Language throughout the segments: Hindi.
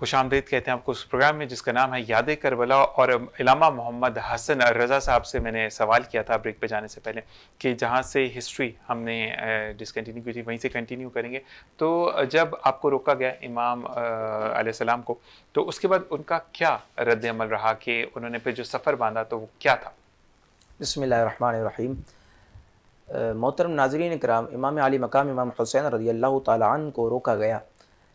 खुश आमदीद कहते हैं आपको उस प्रोग्राम में जिसका नाम है याद करबला और इलामा मोहम्मद हसन रज़ा साहब से मैंने सवाल किया था ब्रेक पे जाने से पहले कि जहाँ से हिस्ट्री हमने डिसकन्टिन्यू की थी वहीं से कंटिन्यू करेंगे तो जब आपको रोका गया इमाम आसमाम को तो उसके बाद उनका क्या रद्दमल रहा कि उन्होंने फिर जो सफ़र बांधा तो वो क्या था बसमीम मोहतरम नाजरीन कराम इमाम आली मकाम इमाम हुसैन रजी अल्लाह तन को रोका गया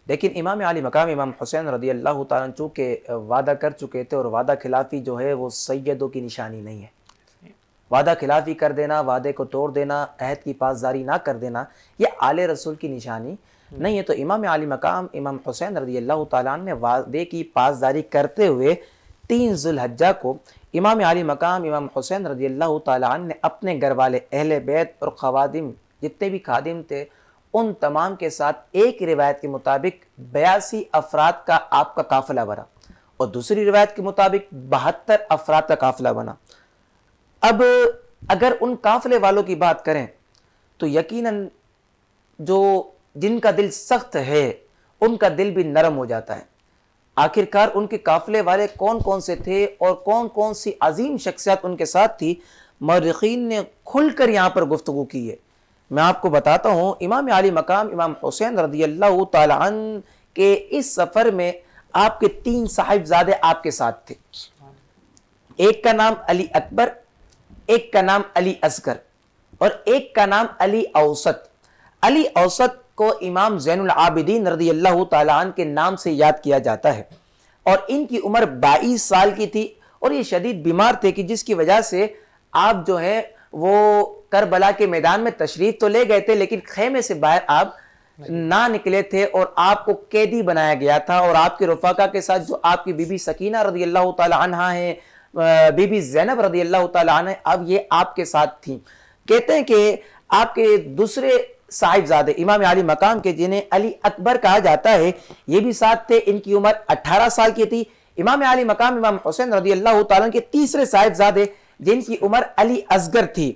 लेकिन इमाम आली मकाम इमाम हुसैन रदी अल्लाह तु के वादा कर चुके थे और वादा खिलाफी जो है वो सैदों की निशानी नहीं है वादा खिलाफी कर देना वादे को तोड़ देना अहद की पासदारी ना कर देना ये आले रसूल की निशानी नहीं है तो इमाम आली मकाम इमाम हुसैन रदी अल्लाह तन ने वादे की पासदारी करते हुए तीन जुल्हजा को इमाम आली मकाम इमाम हुसैन रदी अल्लाह तन ने अपने घर वाले अहल बैत और खवादिम जितने भी खादिम थे उन तमाम के साथ एक रिवायत के मुताबिक बयासी अफराद का आपका काफिला बना और दूसरी रिवायत के मुताबिक बहत्तर अफराद का काफिला बना अब अगर उन काफिले वालों की बात करें तो यकीनन जो जिनका दिल सख्त है उनका दिल भी नरम हो जाता है आखिरकार उनके काफिले वाले कौन कौन से थे और कौन कौन सी अजीम शख्सियत उनके साथ थी मरखीन ने खुलकर यहाँ पर गुफ्तु की है मैं आपको बताता हूँ इमाम आली मकाम इमाम हुसैन रदी अल्लाह तन के इस सफ़र में आपके तीन साहिबजादे आपके साथ थे एक का नाम अली अकबर एक का नाम अली असगर और एक का नाम अली औसत अली औसत को इमाम जैन आबिदीन रदी अल्लाह तन के नाम से याद किया जाता है और इनकी उम्र बाईस साल की थी और ये शदीद बीमार थे कि जिसकी वजह से आप जो है वो करबला के मैदान में तशरीफ तो ले गए थे लेकिन खेमे से बाहर आप ना निकले थे और आपको कैदी बनाया गया था और आपके रफाका के साथ जो आपकी बीबी सकीना रदी अल्लाह तहा है बीबी जैनब रदी अल्लाह तहा है अब ये आपके साथ थी कहते हैं कि आपके दूसरे साहिबजादे इमाम अली मकाम के जिन्हें अली अकबर कहा जाता है ये भी साथ थे इनकी उम्र 18 साल की थी इमाम अली मकाम इमाम हुसैन रदी अल्लाह तला के तीसरे साहिबजादे जिनकी उम्र अली असगर थी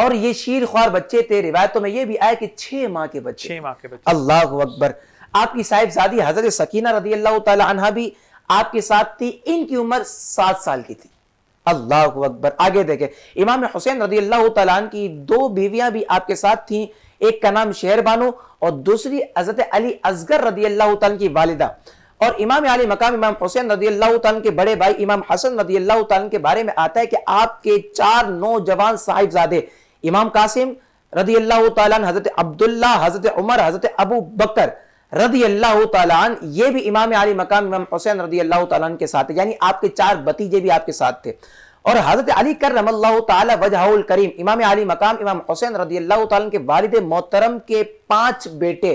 और ये शीर ख्वार बच्चे थे रिवायतों में ये भी आया कि छह माह के बच्चे छह माह के बच्चे अल्लाह अकबर आपकी साहिबजादी हजरत सकीना रदी अल्लाह तहा भी आपके साथ थी इनकी उम्र सात साल की थी अल्लाह अकबर आगे देखे इमाम हुसैन रदी अल्लाह तला की दो बीवियां भी आपके साथ थी एक का नाम शेर बानो और दूसरी हजरत अली असगर रदी अल्लाह तन की वालिदा और इमाम आली मकाम इमाम हुसैन रदी अल्लाह तन के बड़े भाई इमाम हसन रदी अल्लाह तन के बारे में आता है कि आपके चार नौजवान साहिबजादे इमाम कासिम रदी अल्लाह तन हज़रत अब्दुल्ला हज़रत उमर हज़रत अबू बकर रदी अल्लाह तन ये भी इमाम आली मकाम इमाम हुसैन रदी अल्लाह तन के साथ यानी आपके चार भतीजे भी आपके साथ थे और हज़रत अली करम अल्लाह तजहाउल करीम इमाम आली मकाम इमाम हुसैन रदी अल्लाह तन के वालिद मोहतरम के पांच बेटे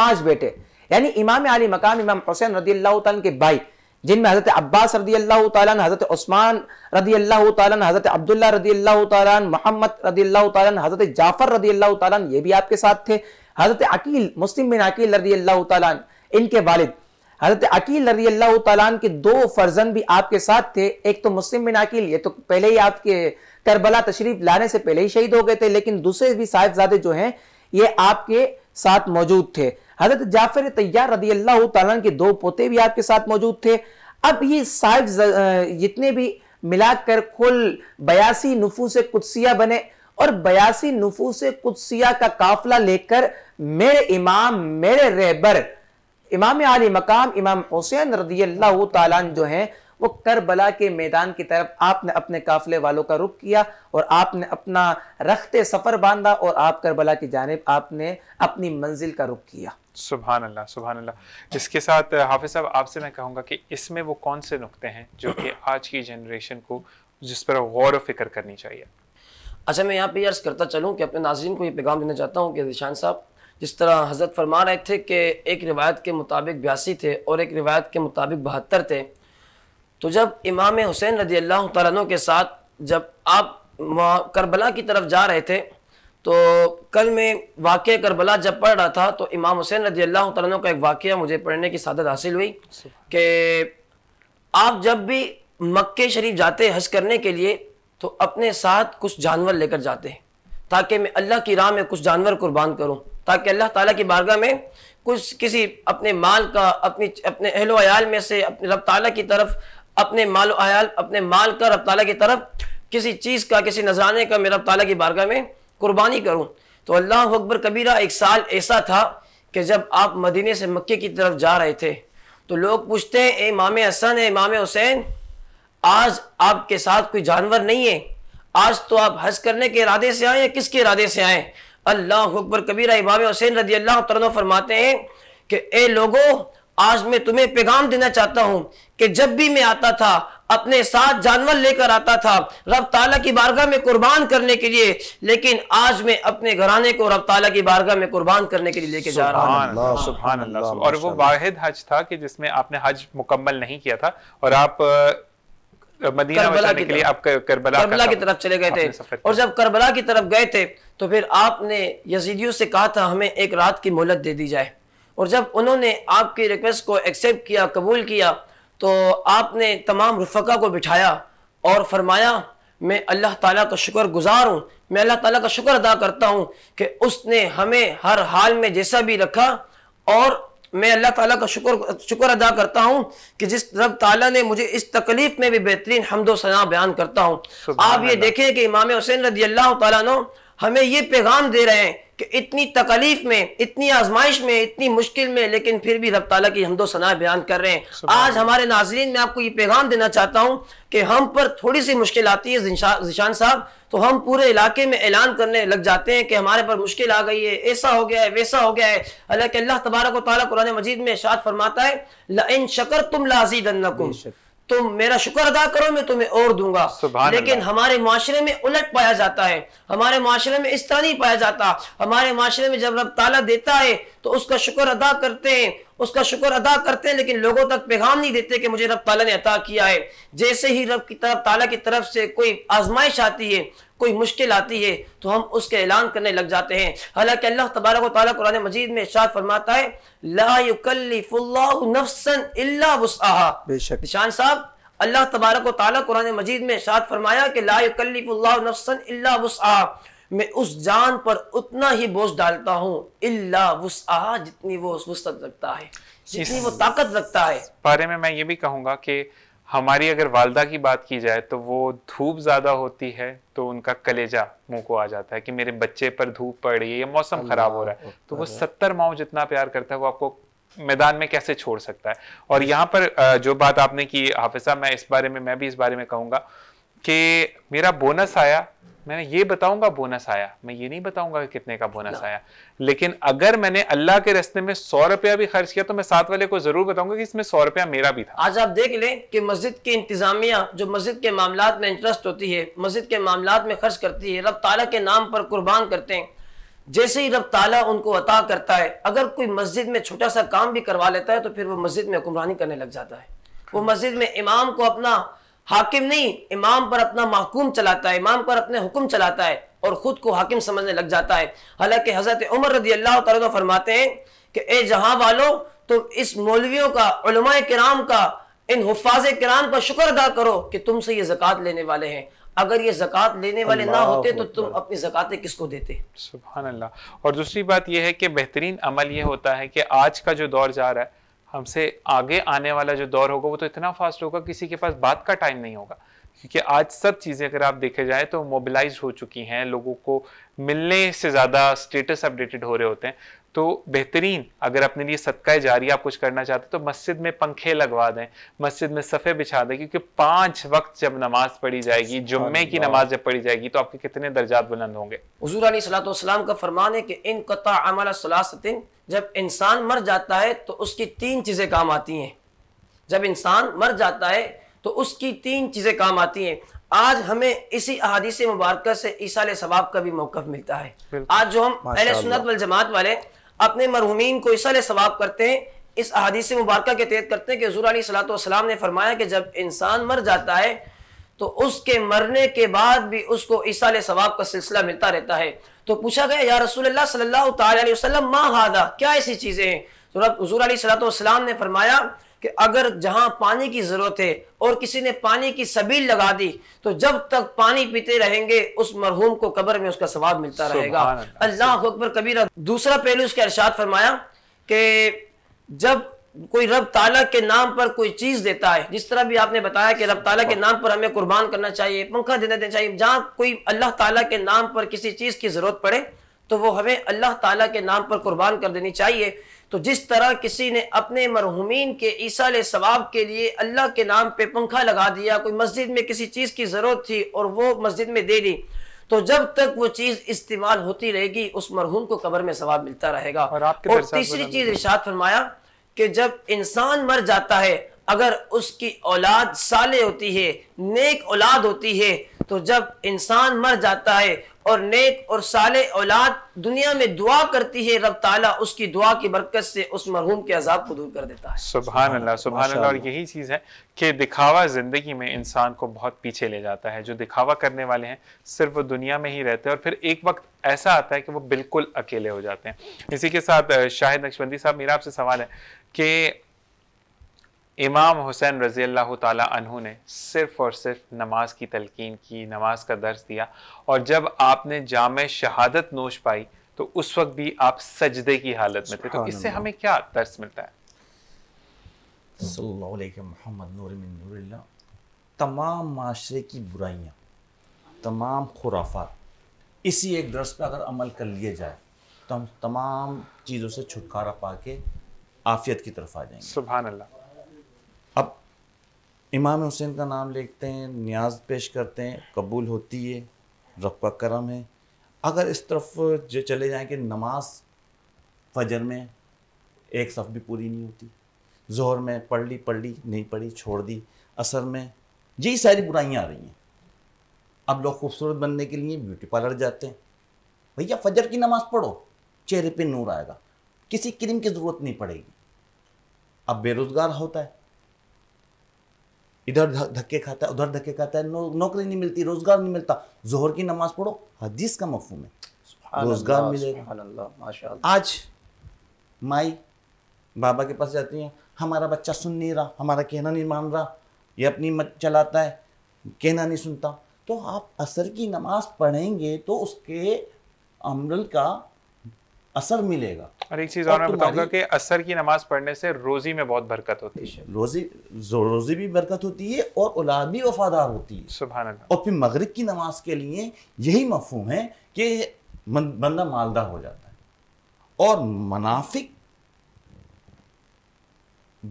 पांच बेटे यानी इमाम आली मकाम इमाम हुसैन रदी अल्लाह के भाई जिनमें हज़रत अब्बास रदी अल्लाह तन हज़रत उस्मान रदी अल्लाह तन हज़रत अब्दुल्ला रदी अल्लाह तन मोहम्मद रदी अल्लाह तन हज़रत जाफ़र रदी अल्लाह तन ये भी आपके साथ थे हज़रत अकील मुस्लिम बिन अकील रदी अल्लाह तन इनके वालिद हज़रत अकील रदी अल्लाह तन के दो फर्जन भी आपके साथ थे एक तो मुस्लिम बिन अकील ये तो पहले ही आपके करबला तशरीफ लाने से पहले ही शहीद हो गए थे लेकिन दूसरे भी साहिबजादे जो हैं ये आपके साथ मौजूद थे हजरत जाफर तैयार रदी अल्लाह तला के दो पोते भी आपके साथ मौजूद थे अब ये साइफ जितने भी मिलाकर कुल बयासी नफूस कुदसिया बने और बयासी नफूस कुदसिया का काफिला लेकर मेरे इमाम मेरे रहबर इमाम आली मकाम इमाम हुसैन रदी अल्लाह जो हैं वो करबला के मैदान की तरफ आपने अपने काफिले वालों का रुख किया और आपने अपना रखते सफ़र बांधा और आप करबला की जानब आपने अपनी मंजिल का रुख किया सुबह अल्लाह अल्लाह इसके साथ हाफिज साहब आपसे मैं कहूँगा कि इसमें वो कौन से नुकते हैं जो कि आज की जनरेशन को जिस पर गौर फिक्र करनी चाहिए अच्छा मैं यहाँ पे अर्ज़ करता चलूँ कि अपने नाजरन को ये पैगाम देना चाहता हूँ कि रिशान साहब जिस तरह हजरत फरमा रहे थे कि एक रिवायत के मुताबिक बयासी थे और एक रिवायत के मुताबिक बहत्तर थे तो जब इमाम हुसैन रदी अल्लाह तु के साथ जब आप करबला की तरफ जा रहे थे तो कल मैं वाक़ करबला जब पढ़ रहा था तो इमाम हुसैन रजी अल्लाह तु का एक वाक़ मुझे पढ़ने की शादत हासिल हुई कि आप जब भी मक्के शरीफ जाते हज करने के लिए तो अपने साथ कुछ जानवर लेकर जाते हैं ताकि मैं अल्लाह की राह में कुछ जानवर कुर्बान करूं ताकि अल्लाह ताला की बारगाह में कुछ किसी अपने माल का अपनी अपने अहलो में से अपने रब ताला की तरफ अपने माल आयाल अपने माल का रब ताला की तरफ किसी चीज़ का किसी नजराने का मेरा ताला की बारगाह में कुर्बानी करूँ तो अल्लाह अकबर कबीरा एक साल ऐसा था कि जब आप मदीने से मक्के की तरफ जा रहे थे तो लोग पूछते हैं ए मामे हसन है मामे हुसैन आज आपके साथ कोई जानवर नहीं है आज तो आप हज करने के इरादे से आए या किसके इरादे से आए अल्लाह अकबर कबीरा इमाम हुसैन रदी अल्लाह तरन फरमाते हैं कि ए लोगों आज मैं तुम्हें पैगाम देना चाहता हूं कि जब भी मैं आता था अपने साथ जानवर लेकर आता था रब ताला की बारगाह में कुर्बान करने के लिए लेकिन आज मैं अपने घराने को रब ताला की बारगाह में कुर्बान करने के लिए लेके जा रहा हूँ सुबहान अल्लाह और वो वाहिद हज था कि जिसमें आपने हज मुकम्मल नहीं किया था और आप करबला की तरफ चले गए थे और जब करबला की तरफ गए थे तो फिर आपने यजीदियों से कहा था हमें एक रात की मोहलत दे दी जाए और जब उन्होंने आपकी रिक्वेस्ट को एक्सेप्ट किया कबूल किया तो आपने तमाम रफ़ा को बिठाया और फरमाया मैं अल्लाह ताला का शुक्र गुज़ार हूँ मैं अल्लाह ताला का शुक्र अदा करता हूँ कि उसने हमें हर हाल में जैसा भी रखा और मैं अल्लाह ताला का शुक्र शुक्र अदा करता हूँ कि जिस रब ताला ने मुझे इस तकलीफ में भी बेहतरीन हमदो सना बयान करता हूँ आप ये देखें कि इमाम हुसैन रदी अल्लाह तुम हमें ये पैगाम दे रहे हैं कि इतनी तकलीफ में इतनी आजमाइश में इतनी मुश्किल में लेकिन फिर भी रब तला की हमदो सना बयान कर रहे हैं आज हमारे नाजरीन में आपको ये पैगाम देना चाहता हूँ कि हम पर थोड़ी सी मुश्किल आती है जिशान साहब तो हम पूरे इलाके में ऐलान करने लग जाते हैं कि हमारे पर मुश्किल आ गई है ऐसा हो गया है वैसा हो गया है हालांकि अल्लाह तबारक वाली कुरान मजीद में शाद फरमाता है इन शकर तुम लाजी तुम मेरा शुक्र अदा करो मैं तुम्हें और दूंगा लेकिन हमारे माशरे में उलट पाया जाता है हमारे माशरे में इस तरह नहीं पाया जाता हमारे माशरे में जब रब ताला देता है तो उसका शुक्र अदा करते हैं उसका शुक्र अदा करते हैं लेकिन लोगों तक पैगाम नहीं देते कि मुझे रब ताला ने अता किया है जैसे ही रब की तरफ ताला की तरफ से कोई आजमाइश आती है कोई मुश्किल आती है तो हम उसके ऐलान करने लग जाते हैं हालांकि अल्लाह तबारक ताली कुरान मजीद में इशाद फरमाता है निशान साहब अल्लाह तबारक ताली कुरान मजीद में इशाद फरमाया कि लाकल्ला मैं उस जान पर उतना ही बोझ डालता हूँ इल्ला जितनी वो वस्त रखता है जितनी वो ताकत रखता है बारे में मैं ये भी कहूँगा कि हमारी अगर वालदा की बात की जाए तो वो धूप ज़्यादा होती है तो उनका कलेजा मुंह को आ जाता है कि मेरे बच्चे पर धूप पड़ रही है या मौसम ख़राब हो रहा है तो वो सत्तर माओ जितना प्यार करता है वो आपको मैदान में कैसे छोड़ सकता है और यहाँ पर जो बात आपने की हाफिज साहब मैं इस बारे में मैं भी इस बारे में कहूँगा कि मेरा बोनस आया मैंने ये बताऊंगा बोनस आया मैं ये नहीं बताऊंगा कि कितने का बोनस आया लेकिन अगर मैंने अल्लाह के रस्ते में सौ रुपया भी खर्च किया तो मैं साथ वाले को जरूर बताऊंगा कि इसमें सौ रुपया मेरा भी था आज आप देख लें कि मस्जिद की इंतजामिया जो मस्जिद के मामला में इंटरेस्ट होती है मस्जिद के मामला में खर्च करती है रब ताला के नाम पर कुर्बान करते हैं जैसे ही रब ताला उनको अता करता है अगर कोई मस्जिद में छोटा सा काम भी करवा लेता है तो फिर वो मस्जिद में हुक्मरानी करने लग जाता है वो मस्जिद में इमाम को अपना हाकिम नहीं इमाम पर अपना महकूम चलाता है इमाम पर अपने हुक्म चलाता है और ख़ुद को हाकिम समझने लग जाता है हालांकि हज़रत उमर रदी अल्लाह तला फरमाते हैं कि ए जहां वालों तुम इस मौलवियों का कराम का इन हफाज कराम का शुक्र अदा करो कि तुमसे ये ज़क़़त लेने वाले हैं अगर ये जक़ात लेने वाले ना होते तो तुम अपनी ज़क़ातें किसको देते सुबह अल्लाह और दूसरी बात यह है कि बेहतरीन अमल ये होता है कि आज का जो दौर जा रहा है हमसे आगे आने वाला जो दौर होगा वो तो इतना फास्ट होगा किसी के पास बात का टाइम नहीं होगा क्योंकि आज सब चीज़ें अगर आप देखे जाए तो मोबिलाइज हो चुकी हैं लोगों को मिलने से ज़्यादा स्टेटस अपडेटेड हो रहे होते हैं तो बेहतरीन अगर अपने लिए सदका जारी आप कुछ करना चाहते तो मस्जिद में पंखे लगवा दें मस्जिद में सफ़े बिछा दें क्योंकि पांच वक्त जब नमाज पढ़ी जाएगी जुम्मे की नमाज जब पढ़ी जाएगी तो आपके कितने दर्जात बुलंद होंगे हजूर सलाम का फरमान है कि इन कता अमल सलासतिन जब इंसान मर जाता है तो उसकी तीन चीज़ें काम आती हैं जब इंसान मर जाता है तो उसकी तीन चीज़ें काम आती हैं आज हमें इसी अहादीस मुबारक से ईसा सवाब का भी मौका मिलता है आज जो हम अहल सुन्नत वल जमात वाले अपने मरहुमीन को इस सवाब करते हैं इस अहादीस मुबारक के तहत करते हैं कि हजूर अली सलाम ने फरमाया कि जब इंसान मर जाता है तो उसके मरने के बाद भी उसको ईसा सवाब का सिलसिला मिलता रहता है तो पूछा गया या रसूल सल्लल्लाहु अलैहि वसल्लम माँ हादा क्या ऐसी चीज़ें हैं तो हजूर सलाम ने फरमाया कि अगर जहां पानी की जरूरत है और किसी ने पानी की सबील लगा दी तो जब तक पानी पीते रहेंगे उस मरहूम को कब्र में उसका सवाब मिलता रहेगा अल्लाह अकबर कबीरा दूसरा पहलू उसके अरशाद फरमाया कि जब कोई रब ताला के नाम पर कोई चीज देता है जिस तरह भी आपने बताया कि रब ताला के नाम पर हमें कुर्बान करना चाहिए पंखा देना देना चाहिए जहां कोई अल्लाह ताला के नाम पर किसी चीज की जरूरत पड़े तो वो हमें अल्लाह ताला के नाम पर कुर्बान कर देनी चाहिए तो जिस तरह किसी ने अपने मरहूमिन के ईसा सवाब के लिए अल्लाह के नाम पे पंखा लगा दिया कोई मस्जिद में किसी चीज़ की ज़रूरत थी और वो मस्जिद में दे दी तो जब तक वो चीज़ इस्तेमाल होती रहेगी उस मरहूम को कबर में सवाब मिलता रहेगा और, और तीसरी चीज़ इशात फरमाया कि जब इंसान मर जाता है अगर उसकी औलाद साले होती है नेक औलाद होती है तो जब इंसान मर जाता है और नेक और साले औलाद दुनिया में दुआ करती है रब ताला उसकी दुआ की बरकत से उस मरहूम के अजाब को दूर कर देता है सुबह अल्लाह सुबह और यही चीज़ है कि दिखावा ज़िंदगी में इंसान को बहुत पीछे ले जाता है जो दिखावा करने वाले हैं सिर्फ वो दुनिया में ही रहते हैं और फिर एक वक्त ऐसा आता है कि वो बिल्कुल अकेले हो जाते हैं इसी के साथ शाहिद नक्शबंदी साहब मेरा आपसे सवाल है कि इमाम हुसैन रज़ी अल्लाह तु ने सिर्फ़ और सिर्फ नमाज की तलकिन की नमाज का दर्स दिया और जब आपने जाम शहादत नोश पाई तो उस वक्त भी आप सजदे की हालत में थे तो इससे हमें क्या दर्ज मिलता है तमाम माशरे की बुराइयाँ तमाम खुराफा इसी एक दर्ज पर अगर अमल कर लिए जाए तो हम तमाम चीज़ों से छुटकारा पा के आफियत की तरफ आ जाएंगे सुबह अल्लाह इमाम हुसैन का नाम लिखते हैं न्याज पेश करते हैं कबूल होती है रब का करम है अगर इस तरफ जो चले जाएँ कि नमाज फजर में एक सफ़ भी पूरी नहीं होती जोहर में पढ़ ली पढ़ ली नहीं पढ़ी छोड़ दी असर में यही सारी बुराइयाँ आ रही हैं अब लोग खूबसूरत बनने के लिए ब्यूटी पार्लर जाते हैं भैया फजर की नमाज़ पढ़ो चेहरे पे नूर आएगा किसी क्रीम की ज़रूरत नहीं पड़ेगी अब बेरोज़गार होता है इधर धक्के खाता है उधर धक्के खाता है नौ, नौकरी नहीं मिलती रोजगार नहीं मिलता जोहर की नमाज पढ़ो हदीस का मफहम है रोजगार मिलेगा आज माई बाबा के पास जाती हैं हमारा बच्चा सुन नहीं रहा हमारा कहना नहीं मान रहा ये अपनी मत चलाता है कहना नहीं सुनता तो आप असर की नमाज पढ़ेंगे तो उसके अमल का असर मिलेगा और एक चीज और मैं बताऊंगा कि असर की नमाज पढ़ने से रोजी में बहुत बरकत होती है रोजी जो रोजी भी बरकत होती है और औलाद भी वफादार होती है सुबह और फिर मगरब की नमाज के लिए यही मफहम है कि बंदा मालदा हो जाता है और मुनाफिक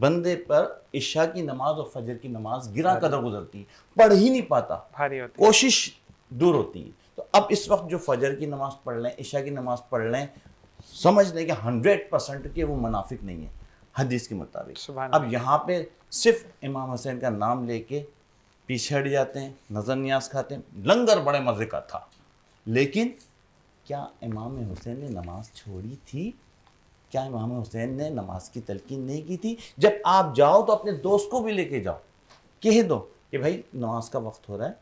बंदे पर ईशा की नमाज और फजर की नमाज गिरा कदर गुजरती है पढ़ ही नहीं पाता भारी होती कोशिश दूर होती है तो अब इस वक्त जो फजर की नमाज पढ़ लें ईशा की नमाज पढ़ लें समझ लें कि हंड्रेड परसेंट के वो मुनाफिक नहीं है हदीस के मुताबिक अब यहाँ पे सिर्फ इमाम हुसैन का नाम लेके पीछे हट जाते हैं नजर न्याज खाते हैं लंगर बड़े मज़े का था लेकिन क्या इमाम हुसैन ने नमाज छोड़ी थी क्या इमाम हुसैन ने नमाज की तलकिन नहीं की थी जब आप जाओ तो अपने दोस्त को भी लेके जाओ कह दो कि भाई नमाज का वक्त हो रहा है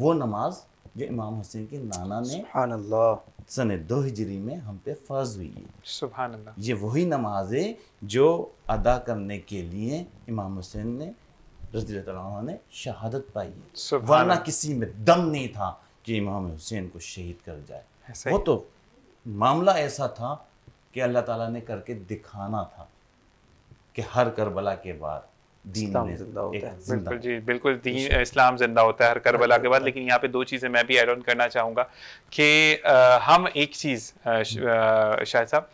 वो नमाज जो इमाम हुसैन के नाना ने सन दो हिजरी में हम पे फर्ज हुई है ये वही नमाज है जो अदा करने के लिए इमाम हुसैन ने रजी ने शहादत पाई है वरना किसी में दम नहीं था कि इमाम हुसैन को शहीद कर जाए वो तो मामला ऐसा था कि अल्लाह ताला ने करके दिखाना था कि हर करबला के बाद बिल्कुल जी बिल्कुल इस्लाम जिंदा होता है हर करबला के बाद हाँ। लेकिन यहाँ पे दो चीज़ें मैं भी ऐड ऑन करना चाहूंगा कि हम एक चीज़ शाह साहब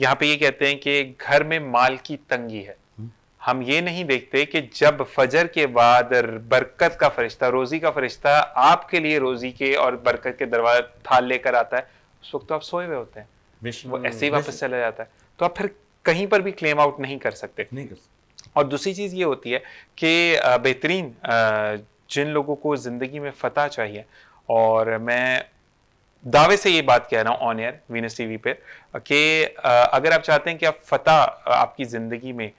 यहाँ पे ये कहते हैं कि घर में माल की तंगी है हम्म। हम ये नहीं देखते कि जब फजर के बाद बरकत का फरिश्ता रोज़ी का फरिश्ता आपके लिए रोज़ी के और बरकत के दरवाजे थाल लेकर आता है उस वक्त तो आप सोए हुए होते हैं वो ऐसे ही हम्म, वापस चला जाता है तो आप फिर कहीं पर भी क्लेम आउट नहीं कर सकते नहीं कर सकते और दूसरी चीज़ ये होती है कि बेहतरीन जिन लोगों को ज़िंदगी में फतेह चाहिए और मैं दावे से ये बात कह रहा हूँ ऑन एयर वीनस टीवी पे कि अगर आप चाहते हैं कि आप फतेह आपकी ज़िंदगी में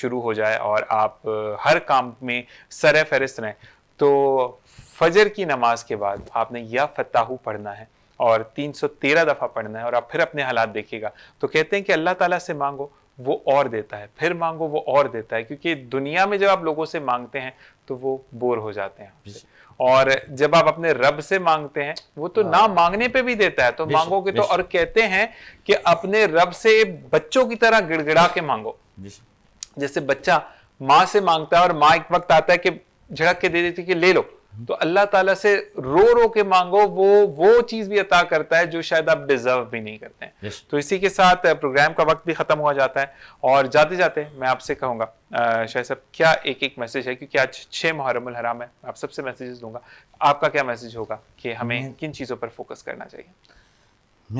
शुरू हो जाए और आप हर काम में सर फहरिस्त रहें तो फजर की नमाज के बाद आपने यह फताहू पढ़ना है और 313 दफ़ा पढ़ना है और आप फिर अपने हालात देखिएगा तो कहते हैं कि अल्लाह ताला से मांगो वो और देता है फिर मांगो वो और देता है क्योंकि दुनिया में जब आप लोगों से मांगते हैं तो वो बोर हो जाते हैं और जब आप अपने रब से मांगते हैं वो तो ना हाँ। मांगने पे भी देता है तो मांगोगे तो और कहते हैं कि अपने रब से बच्चों की तरह गिड़गिड़ा के मांगो जैसे बच्चा माँ से मांगता है और माँ एक वक्त आता है कि झड़क के दे देती है कि ले लो तो अल्लाह ताला से रो रो के मांगो वो वो चीज भी अता करता है जो शायद आप डिजर्व भी नहीं करते हैं तो इसी के साथ प्रोग्राम का वक्त भी खत्म हुआ जाता है और जाते जाते मैं आपसे कहूंगा शाह साहब क्या एक एक मैसेज है क्योंकि आज छह मुहरम हराम है आप सबसे मैसेजेस दूंगा आपका क्या मैसेज होगा कि हमें किन चीज़ों पर फोकस करना चाहिए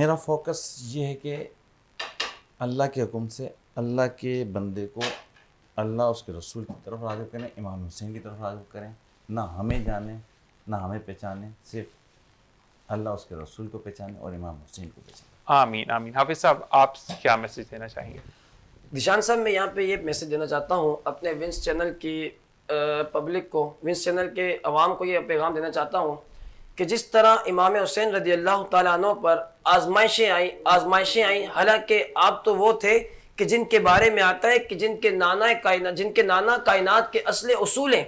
मेरा फोकस ये है कि अल्लाह के हुक्म से अल्लाह के बंदे को अल्लाह उसके रसूल की तरफ राजू करें इमाम हुसैन की तरफ राजू करें ना हमें जाने ना हमें पहचाने सिर्फ अल्लाह उसके रसूल को पहचाने और इमाम हुसैन को पहचाने आमीन आमीन हाफिज साहब आप क्या मैसेज देना चाहेंगे निशान साहब मैं यहाँ पे ये मैसेज देना चाहता हूँ अपने विंस चैनल की पब्लिक को विंस चैनल के अवाम को ये पैगाम देना चाहता हूँ कि जिस तरह इमाम हुसैन रदी अल्लाह तु पर आजमाइशें आई आजमाइशें आई हालांकि आप तो वो थे कि जिनके बारे में आता है कि जिनके नाना कायना जिनके नाना कायनात के असले असूल हैं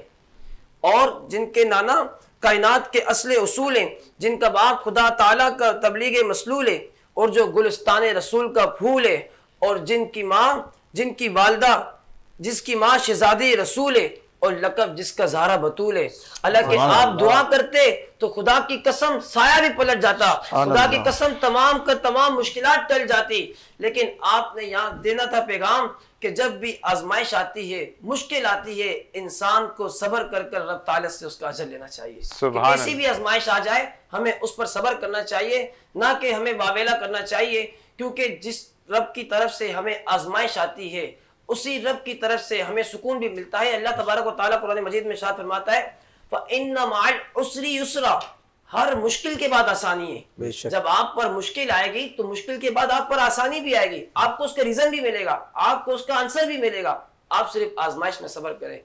और जिनके नाना कायनात के असले असूल हैं जिनका बाप खुदा ताला का तबलीग मसलूल है और जो गुलस्तान रसूल का फूल है और जिनकी माँ जिनकी वालदा जिसकी माँ शहजादी रसूल है और लकब जिसका जारा बतूल है अल्लाह के आप दुआ करते तो खुदा की कसम साया भी पलट जाता खुदा की कसम तमाम का तमाम मुश्किल टल जाती लेकिन आपने यहाँ देना था पैगाम कि जब भी आजमाइश आती है मुश्किल आती है इंसान को सबर कर कर रब ताल से उसका अजर लेना चाहिए किसी भी आजमाइश आ जाए हमें उस पर सबर करना चाहिए ना कि हमें वावेला करना चाहिए क्योंकि जिस रब की तरफ से हमें आजमाइश आती है उसी रब की तरफ से हमें सुकून भी मिलता है अल्लाह तबारक वाली मजीद में शाद फरमाता है उसरी उसरा हर मुश्किल के बाद आसानी है जब आप पर मुश्किल आएगी तो मुश्किल के बाद आप पर आसानी भी आएगी आपको उसका रीजन भी मिलेगा आपको उसका आंसर भी मिलेगा आप सिर्फ आजमाइश में सबर करें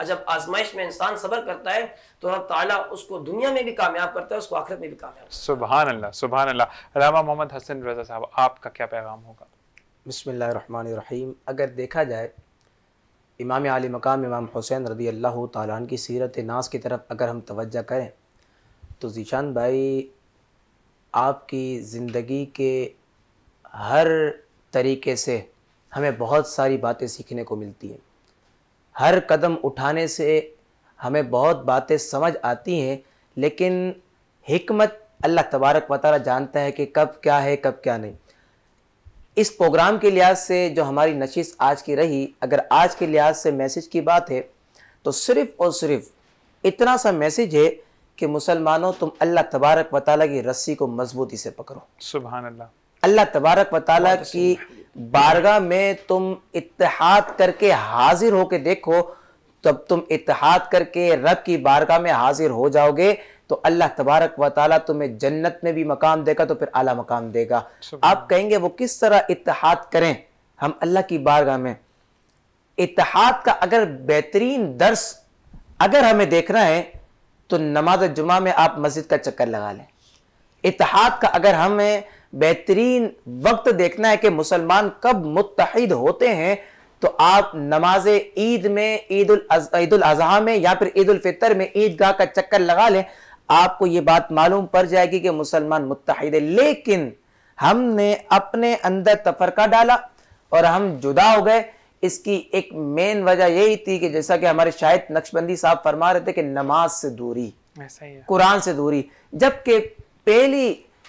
और जब आजमाइश में इंसान सबर करता है तो रब ताला उसको दुनिया में भी कामयाब करता है उसको आखिरत में भी कामयाब सुबह अल्लाह सुबह अल्लाह रामा मोहम्मद हसन रजा साहब आपका क्या पैगाम होगा बसमीम अगर देखा जाए इमाम आली मकाम इमाम हुसैन रदी अल्लाह तालान की सीरत नास की तरफ अगर हम तवज्जो करें तो ज़ीशान भाई आपकी ज़िंदगी के हर तरीके से हमें बहुत सारी बातें सीखने को मिलती हैं हर कदम उठाने से हमें बहुत बातें समझ आती हैं लेकिन हमत अल्लाह तबारक वाली जानता है कि कब क्या है कब क्या नहीं इस प्रोग्राम के लिहाज से जो हमारी नशिश आज की रही अगर आज के लिहाज से मैसेज की बात है तो सिर्फ़ और सिर्फ इतना सा मैसेज है कि मुसलमानों तुम अल्लाह तबारक वाली की रस्सी को मजबूती से पकड़ो सुबह अल्लाह अल्लाह तबारक वाली की बारगाह में तुम इतिहाद करके हाजिर होके देखो तब तुम इतिहाद करके रब की बारगाह में हाजिर हो जाओगे तो अल्लाह तबारक व तुम्हें जन्नत में भी मकाम देगा तो फिर आला मकाम देगा आप कहेंगे वो किस तरह इतिहाद करें हम अल्लाह की बारगाह में इतिहाद का अगर बेहतरीन दर्स अगर हमें देखना है तो नमाज जुमा में आप मस्जिद का चक्कर लगा लें इतिहाद का अगर हमें बेहतरीन वक्त देखना है कि मुसलमान कब मुतहद होते हैं तो आप नमाज ईद में ईद ईद अजहा में या फिर ईद उल फितर में ईदगाह का चक्कर लगा लें आपको ये बात मालूम पड़ जाएगी कि मुसलमान मुतहद है लेकिन हमने अपने अंदर तफरका डाला और हम जुदा हो गए इसकी एक मेन वजह यही थी कि जैसा कि हमारे शायद नक्शबंदी साहब फरमा रहे थे कि नमाज से दूरी हाँ, कुरान से दूरी जबकि पहली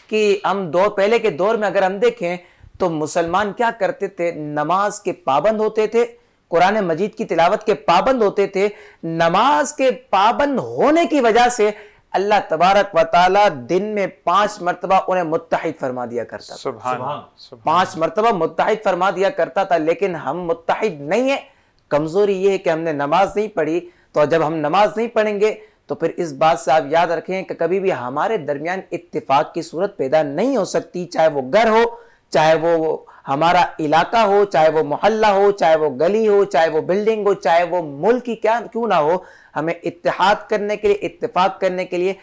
कि हम दौर पहले के दौर में अगर हम देखें तो मुसलमान क्या करते थे नमाज के पाबंद होते थे कुरान मजीद की तिलावत के पाबंद होते थे नमाज के पाबंद होने की वजह से अल्लाह तबारक वाली दिन में पांच मरतबा उन्हें मुतहद फरमा दिया करता सुभान, सुभान। पांच मरतबा मुतहद फरमा दिया करता था लेकिन हम मुतहद नहीं है कमजोरी ये है कि हमने नमाज नहीं पढ़ी तो जब हम नमाज नहीं पढ़ेंगे तो फिर इस बात से आप याद रखें कि कभी भी हमारे दरमियान इत्तेफाक की सूरत पैदा नहीं हो सकती चाहे वो घर हो चाहे वो हमारा इलाका हो चाहे वो मोहल्ला हो चाहे वो गली हो चाहे वो बिल्डिंग हो चाहे वो मुल्क ही क्या क्यों ना हो हमें इतिहाद करने के लिए इतफाक करने के लिए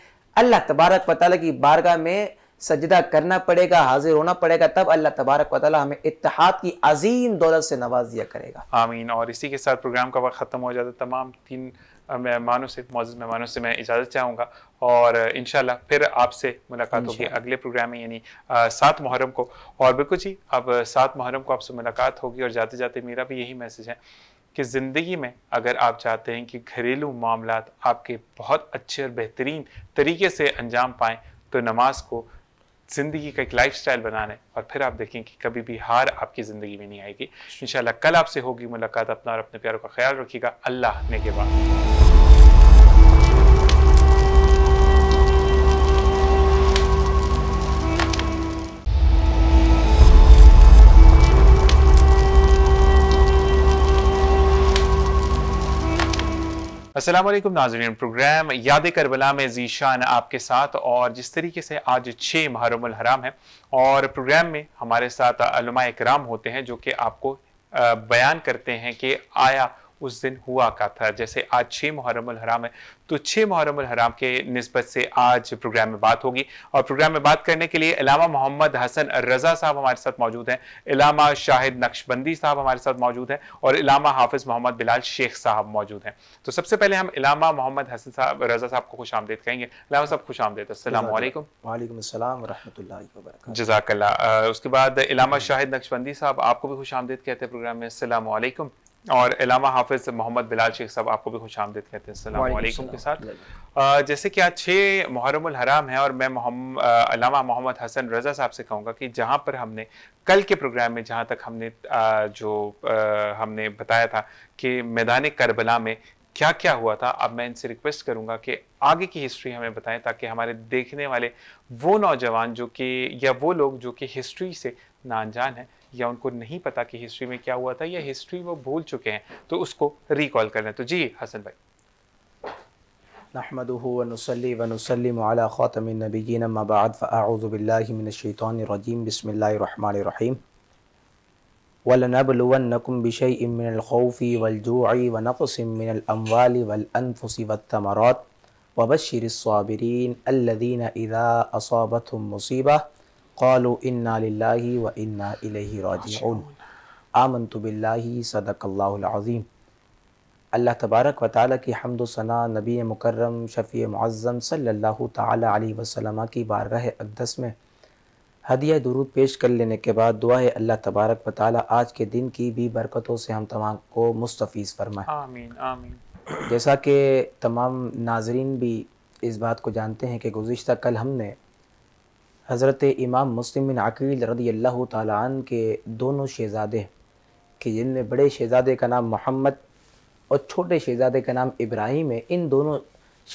अल्लाह तबारक वाली की बारगाह में सजदा करना पड़ेगा हाजिर होना पड़ेगा तब अल्लाह तबारक वाली हमें इतिहाद की अजीम दौलत से नवाज दिया करेगा आमीन और इसी के साथ प्रोग्राम का वक्त ख़त्म हो जाता तमाम तीन मेहमानों से मौजूद मेहमानों से मैं इजाज़त चाहूँगा और इन फिर आपसे मुलाकात होगी अगले प्रोग्राम में यानी सात मुहर्रम को और बिल्कुल जी अब सात मुहर्रम को आपसे मुलाकात होगी और जाते जाते मेरा भी यही मैसेज है कि ज़िंदगी में अगर आप चाहते हैं कि घरेलू मामला आपके बहुत अच्छे और बेहतरीन तरीके से अंजाम पाएँ तो नमाज को ज़िंदगी का एक लाइफ बनाना है और फिर आप देखें कि कभी भी हार आपकी ज़िंदगी में नहीं आएगी इन कल आपसे होगी मुलाकात अपना और अपने प्यारों का ख्याल रखिएगा अल्लाह ने के बाद असलम नाजरीन प्रोग्राम याद करबला में जीशान आपके साथ और जिस तरीके से आज छः महरम हराम है और प्रोग्राम में हमारे साथ अलमा कराम होते हैं जो कि आपको बयान करते हैं कि आया उस दिन हुआ का था जैसे आज छः मुहर्रम हराम है तो छः मुहर्रम हराम के नस्बत से आज प्रोग्राम में बात होगी और प्रोग्राम में बात करने के लिए इलामा मोहम्मद हसन रज़ा साहब हमारे साथ मौजूद हैं इलामा शाहिद नक्शबंदी साहब हमारे साथ मौजूद हैं और इलामा हाफिज़ मोहम्मद बिलाल शेख साहब मौजूद हैं तो सबसे पहले हम इलामा मोहम्मद हसन साहब रज़ा साहब को खुश आमदेद कहेंगे इलामा साहब खुश आमदेद असलम वालेकुम जजाकल्ला उसके बाद इलामा शाहिद नक्शबंदी साहब आपको भी खुश आमदेद कहते हैं प्रोग्राम में असलम और अलामा हाफिज मोहम्मद बिलाल शेख साहब आपको भी खुश आमदेद कहते हैं सलाम के साथ जैसे कि आज छः मुहरम हराम है और मैं मोहम्मद मोहम्मद हसन रज़ा साहब से कहूँगा कि जहाँ पर हमने कल के प्रोग्राम में जहाँ तक हमने जो हमने बताया था कि मैदान करबला में क्या क्या हुआ था अब मैं इनसे रिक्वेस्ट करूंगा कि आगे की हिस्ट्री हमें बताएं ताकि हमारे देखने वाले वो नौजवान जो कि या वो लोग जो कि हिस्ट्री से नाजान हैं या उनको नहीं पता कि हिस्ट्री में क्या हुआ था या हिस्ट्री वो भूल चुके हैं तो उसको रिकॉल कर लें तो जी हसन भाई الله الرحمن الرحيم ولنبلونكم بشيء من الخوف والجوع ونقص من वलजूई वनक़समिनलमवाल والثمرات وبشر الصابرين الذين इदा असाबत मुसीबा क़ालू इन्ना लिल्लाहि व इन्ना इलैहि राजिऊन आमन तो बिल्लाहि सदकल्लाज़ीम अल्लाह तबारक व ताली की हमद नबी मुकर्रम शफ़ी मुआज़म सल्लल्लाहु ताला अलैहि वसल्लम की बारगाह अकदस में हदिया दुरूद पेश कर लेने के बाद दुआ है अल्लाह तबारक व ताली आज के दिन की भी बरकतों से हम तमाम को मुस्तफ़ फरमाए आमीन आमीन जैसा कि तमाम नाजरीन भी इस बात को जानते हैं कि गुज्त कल हमने हज़रत इमाम मुस्लिम बिन अकील रदी अल्लाह तन के दोनों शहज़ादे कि जिनमें बड़े शहज़ादे का नाम मोहम्मद और छोटे शहज़ादे का नाम इब्राहिम है इन दोनों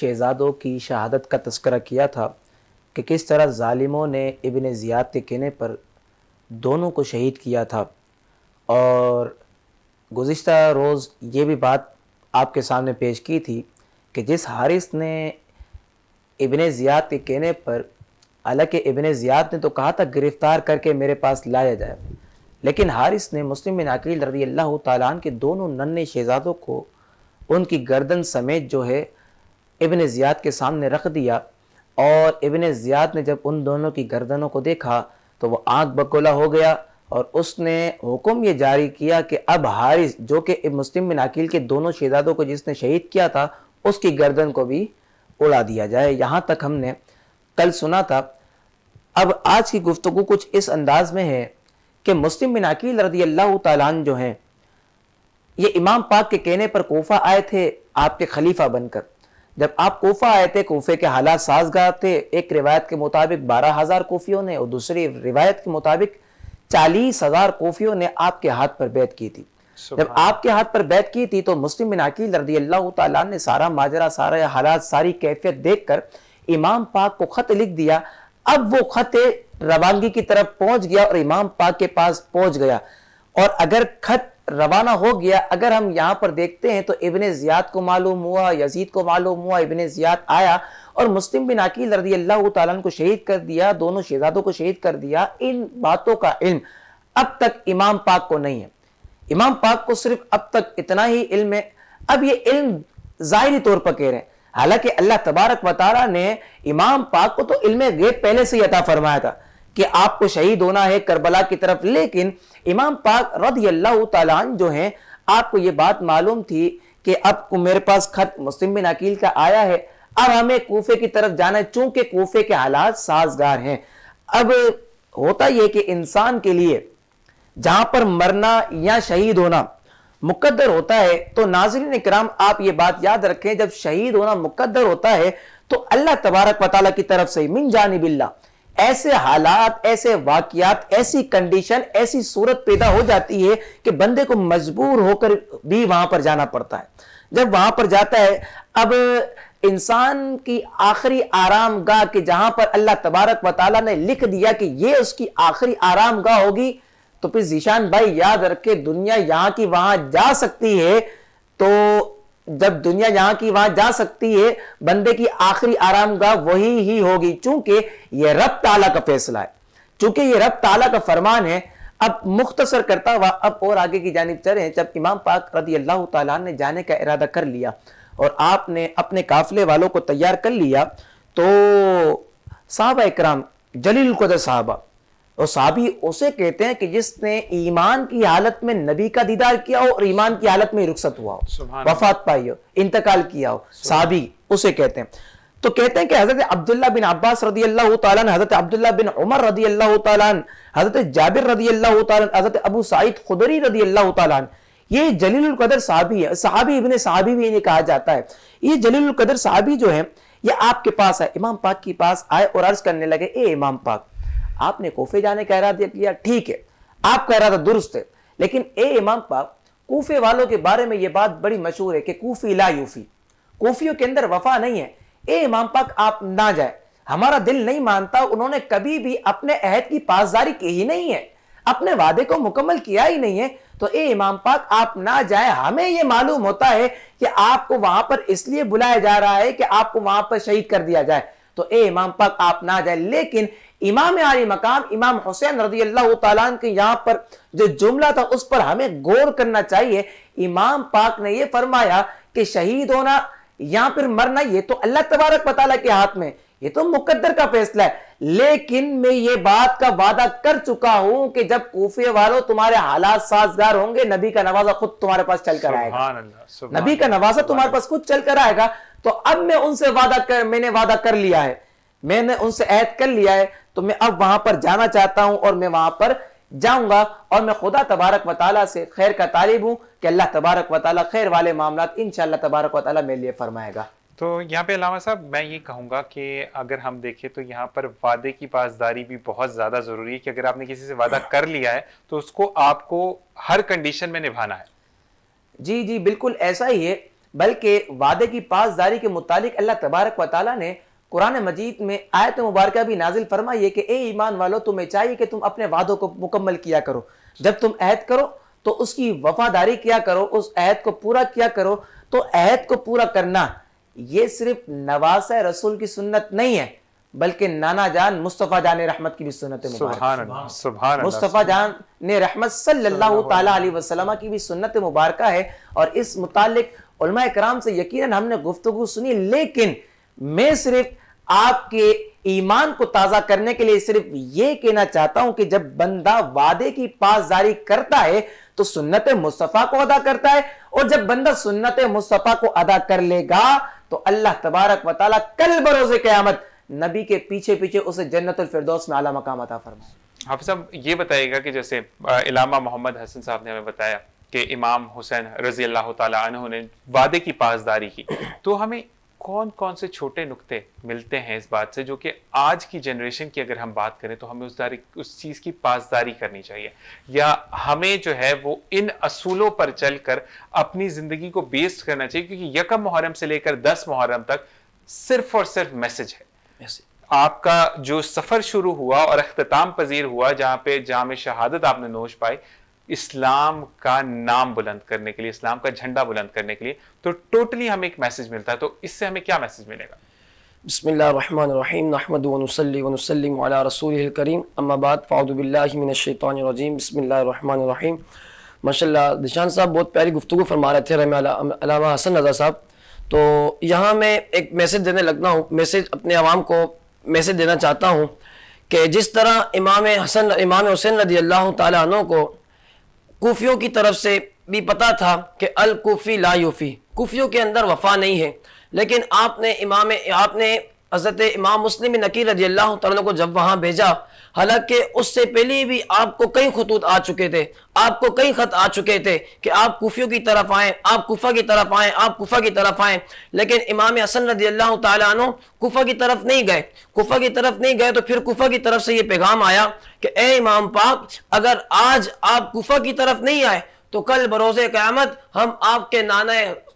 शहज़ादों की शहादत का तस्करा किया था कि किस तरह ालिमों ने इबन ज़ियाद के कहने पर दोनों को शहीद किया था और गुज्त रोज़ ये भी बात आपके सामने पेश की थी कि जिस हारिस ने इबन ज़ियाद के कहने पर हालांकि इबन ज़ियाद ने तो कहा था गिरफ्तार करके मेरे पास लाया जाए लेकिन हारिस ने मुस्लिम बिन अकील रदी अल्लाह तालान के दोनों नन्हे शहजादों को उनकी गर्दन समेत जो है इबन ज़ियाद के सामने रख दिया और इबन ज़ियाद ने जब उन दोनों की गर्दनों को देखा तो वह आँख बकोला हो गया और उसने हुक्म ये जारी किया कि अब हारिस जो कि मुस्लिम बिन अकील के दोनों शहजादों को जिसने शहीद किया था उसकी गर्दन को भी उड़ा दिया जाए यहाँ तक हमने कल सुना था अब आज की गुफ्तु कुछ इस अंदाज में है कि मुस्लिम बिन अकील रदी अल्लाह तन जो हैं ये इमाम पाक के कहने पर कोफा आए थे आपके खलीफा बनकर जब आप कोफा आए थे कोफे के हालात साजगार थे एक रिवायत के मुताबिक बारह हजार कोफियों ने और दूसरी रिवायत के मुताबिक चालीस हजार कोफियों ने आपके हाथ पर बैत की थी जब आपके हाथ पर बैत की थी तो मुस्लिम बिन अकील रदी अल्लाह तला ने सारा माजरा सारा हालात सारी कैफियत देख कर इमाम पाक को खत लिख दिया अब वो खत रवानगी की तरफ पहुंच गया और इमाम पाक के पास पहुंच गया और अगर खत रवाना हो गया अगर हम यहां पर देखते हैं तो इबन जियाद को मालूम हुआ यजीद को मालूम हुआ इबन जियाद आया और मुस्लिम बिन अकील रदी अल्लाह तन को शहीद कर दिया दोनों शहजादों को शहीद कर दिया इन बातों का इल्म अब तक इमाम पाक को नहीं है इमाम पाक को सिर्फ अब तक इतना ही इल्म है अब ये इल्म ज़ाहरी तौर पर कह रहे हैं हालांकि अल्लाह तबारक वाली ने इमाम पाक को तो इल्म गेब पहले से ही अता फरमाया था कि आपको शहीद होना है करबला की तरफ लेकिन इमाम पाक रद्ला जो हैं आपको ये बात मालूम थी कि अब मेरे पास खत मुस्लिम बिन अकील का आया है अब हमें कोफे की तरफ जाना है चूंकि कोफे के हालात साजगार हैं अब होता यह कि इंसान के लिए जहां पर मरना या शहीद होना मुकद्दर होता है तो नाजरीन कराम आप ये बात याद रखें जब शहीद होना मुकद्दर होता है तो अल्लाह तबारक वाल की तरफ से मिन जानबिल्ला ऐसे हालात ऐसे वाकियात ऐसी कंडीशन ऐसी सूरत पैदा हो जाती है कि बंदे को मजबूर होकर भी वहां पर जाना पड़ता है जब वहां पर जाता है अब इंसान की आखिरी आराम गाह के जहां पर अल्लाह तबारक वाली ने लिख दिया कि यह उसकी आखिरी आराम गाह होगी तो फिर जीशान भाई याद रखे दुनिया यहां की वहां जा सकती है तो जब दुनिया यहां की वहां जा सकती है बंदे की आखिरी आरामगाह वही ही होगी चूंकि यह रब ताला का फैसला है चूंकि यह रब ताला का फरमान है अब मुख्तसर करता हुआ अब और आगे की जानब चले जब इमाम पाक रदी अल्लाह तला ने जाने का इरादा कर लिया और आपने अपने काफिले वालों को तैयार कर लिया तो साहबा इक्राम जलील कदर साहबा और साबी उसे कहते हैं कि जिसने ईमान की हालत में नबी का दीदार किया हो और ईमान की हालत में रुखसत हुआ हो वफात पाई हो इंतकाल किया हो साबी उसे कहते हैं तो कहते हैं कि हजरत अब्दुल्ला बिन अब्बास रदी अल्लाह तन हजरत अब्दुल्ला बिन उमर रदी अल्लाह तन हजरत जाबिर रदी अल्लाह तन हजरत अबू साइद खुदरी रदी अल्लाह तन ये जलील कदर साहबी है साहबी इबन साहबी भी इन्हें कहा जाता है ये जलील कदर साहबी जो है ये आपके पास है इमाम पाक के पास आए और अर्ज करने लगे ए इमाम पाक आपने कोफे जाने का रहा किया ठीक है आप कह रहा था दुरुस्त है लेकिन ए इमाम पाक कोफे वालों के बारे में यह बात बड़ी मशहूर है कि कोफी ला यूफी कोफियों के अंदर वफा नहीं है ए इमाम पाक आप ना जाए हमारा दिल नहीं मानता उन्होंने कभी भी अपने अहद की पासदारी की ही नहीं है अपने वादे को मुकम्मल किया ही नहीं है तो ए इमाम पाक आप ना जाए हमें यह मालूम होता है कि आपको वहां पर इसलिए बुलाया जा रहा है कि आपको वहां पर शहीद कर दिया जाए तो ए इमाम पाक आप ना जाए लेकिन इमाम आली मकाम इमाम हुसैन रजी अल्लाह तन के यहाँ पर जो जुमला था उस पर हमें गौर करना चाहिए इमाम पाक ने यह फरमाया कि शहीद होना या फिर मरना ये तो अल्लाह तबारक बताला के हाथ में ये तो मुकद्दर का फैसला है लेकिन मैं ये बात का वादा कर चुका हूं कि जब कूफे वालों तुम्हारे हालात साजगार होंगे नबी का नवाजा खुद तुम्हारे पास चल कर आएगा नबी का नवाजा तुम्हारे पास खुद चल कर आएगा तो अब मैं उनसे वादा कर मैंने वादा कर लिया है मैंने उनसे ऐद कर लिया है तो मैं अब वहां पर जाना चाहता हूं और मैं वहां पर जाऊंगा और मैं खुदा तबारक वाली से खैर का तालिब हूँ कि अल्लाह तबारक वाली खैर वाले मामला इन तबारक वाली मेरे लिए फरमाएगा तो यहाँ पे अलावा साहब मैं ये कहूँगा कि अगर हम देखें तो यहाँ पर वादे की पासदारी भी बहुत ज़्यादा ज़रूरी है कि अगर आपने किसी से वादा कर लिया है तो उसको आपको हर कंडीशन में निभाना है जी जी बिल्कुल ऐसा ही है बल्कि वादे की पासदारी के मुतालिक अल्लाह तबारक वाली ने कुरान मजीद में आयत मुबारक भी नाजिल फरमाई है कि ए ईमान वालों तुम्हें चाहिए कि तुम अपने वादों को मुकम्मल किया करो जब तुम अहद करो तो उसकी वफादारी किया करो उस अहद को पूरा किया करो तो अहद को पूरा करना ये सिर्फ नवास रसूल की सुन्नत नहीं है बल्कि नाना जान मुस्तफ़ा जान रहमत की भी सुन्नत मुबारक मुस्तफ़ा जान ने रहमत सल्लल्लाहु अलैहि वसल्लम की भी सुन्नत मुबारक है और इस मुतालिक कराम से यकीनन हमने गुफ्तगु सुनी लेकिन मैं सिर्फ आपके ईमान को ताजा करने के लिए सिर्फ यह कहना चाहता हूं कि जब बंदा वादे की पास जारी करता है तो सुन्नत मुस्तफ़ा को अदा करता है और जब बंदा सुन्नत मुस्तफ़ा को अदा कर लेगा तो अल्लाह तबारक वाला कल बरोज क्यामत नबी के पीछे पीछे उसे जन्नत फिरदौस में आला मकाम अदा फरमाए हाफि साहब ये बताइएगा कि जैसे इलामा मोहम्मद हसन साहब ने हमें बताया कि इमाम हुसैन रजी अल्लाह तु वादे की पासदारी की तो हमें कौन कौन से छोटे नुक्ते मिलते हैं इस बात से जो कि आज की जनरेशन की अगर हम बात करें तो हमें उस दारी उस चीज़ की पासदारी करनी चाहिए या हमें जो है वो इन असूलों पर चलकर अपनी ज़िंदगी को बेस्ड करना चाहिए क्योंकि यकम मुहर्रम से लेकर दस मुहर्रम तक सिर्फ और सिर्फ मैसेज है आपका जो सफ़र शुरू हुआ और अख्ताम पजीर हुआ जहाँ पे जाम शहादत आपने नोश पाई इस्लाम का नाम बुलंद करने के लिए इस्लाम का झंडा बुलंद करने के लिए तो टोटली हमें एक मैसेज मिलता है तो इससे हमें क्या मैसेज मिलेगा बसमीम रसूल करीम अम्माबाद फ़ाउदबिल्लाशैतरजीम बसमीम माशा दिशान साहब बहुत प्यारी गुफ्तु फरमा रहे थे रहीमा हसन रजा साहब तो यहाँ मैं एक मैसेज देने लगना हूँ मैसेज अपने आवाम को मैसेज देना चाहता हूँ कि जिस तरह इमाम हसन इमाम हुसैन रदी अल्लाह तु को कूफियों की तरफ से भी पता था कि अल कूफ़ी ला यूफ़ी कूफियों के अंदर वफा नहीं है लेकिन आपने इमाम आपने हज़रत इमाम मुस्लिम नकी रजी अल्लाह को जब वहां भेजा हालांकि उससे पहले भी आपको कई खतूत आ चुके थे आपको कई खत आ चुके थे कि आप कुफियों की तरफ आए आप कुफा की तरफ आए आप कुफा की तरफ आए लेकिन इमाम हसन रजी अल्लाह तु कुफा की तरफ नहीं गए कुफा की तरफ नहीं गए तो फिर कुफा की तरफ से ये पैगाम आया कि ए इमाम पाक अगर आज आप कुफा की तरफ नहीं आए तो कल बरोज़ क़्यामत हम आपके नाना